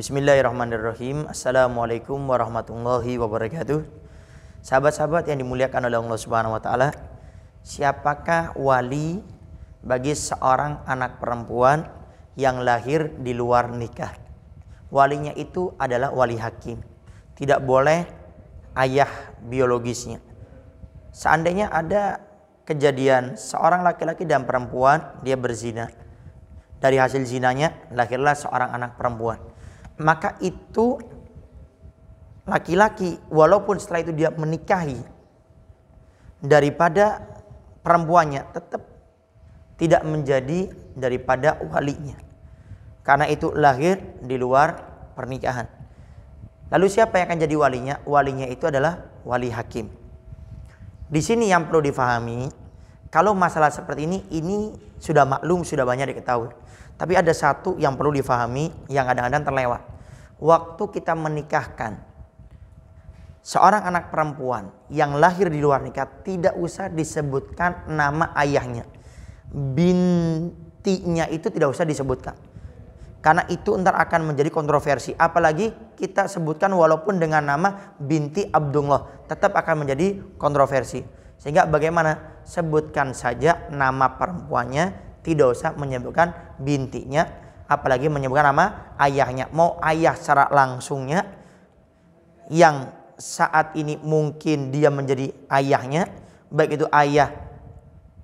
Bismillahirrahmanirrahim. Assalamualaikum warahmatullahi wabarakatuh. Sahabat-sahabat yang dimuliakan oleh Allah Subhanahu wa taala, siapakah wali bagi seorang anak perempuan yang lahir di luar nikah? Walinya itu adalah wali hakim. Tidak boleh ayah biologisnya. Seandainya ada kejadian seorang laki-laki dan perempuan dia berzina. Dari hasil zinanya lahirlah seorang anak perempuan maka itu laki-laki walaupun setelah itu dia menikahi daripada perempuannya tetap tidak menjadi daripada walinya karena itu lahir di luar pernikahan lalu siapa yang akan jadi walinya walinya itu adalah wali hakim di sini yang perlu difahami kalau masalah seperti ini ini sudah maklum sudah banyak diketahui tapi ada satu yang perlu difahami yang kadang-kadang terlewat waktu kita menikahkan seorang anak perempuan yang lahir di luar nikah tidak usah disebutkan nama ayahnya. Bintinya itu tidak usah disebutkan. Karena itu ntar akan menjadi kontroversi. Apalagi kita sebutkan walaupun dengan nama binti Abdullah. Tetap akan menjadi kontroversi. Sehingga bagaimana? Sebutkan saja nama perempuannya. Tidak usah menyebutkan bintinya apalagi menyebutkan nama ayahnya mau ayah secara langsungnya yang saat ini mungkin dia menjadi ayahnya baik itu ayah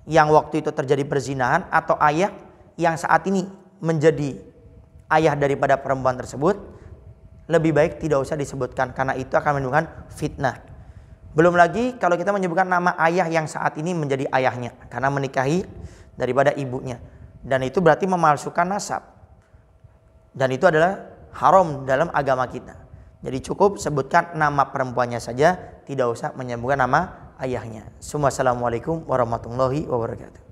yang waktu itu terjadi perzinahan atau ayah yang saat ini menjadi ayah daripada perempuan tersebut lebih baik tidak usah disebutkan karena itu akan menimbulkan fitnah belum lagi kalau kita menyebutkan nama ayah yang saat ini menjadi ayahnya karena menikahi daripada ibunya dan itu berarti memalsukan nasab dan itu adalah haram dalam agama kita. Jadi cukup sebutkan nama perempuannya saja, tidak usah menyebutkan nama ayahnya. Assalamualaikum warahmatullahi wabarakatuh.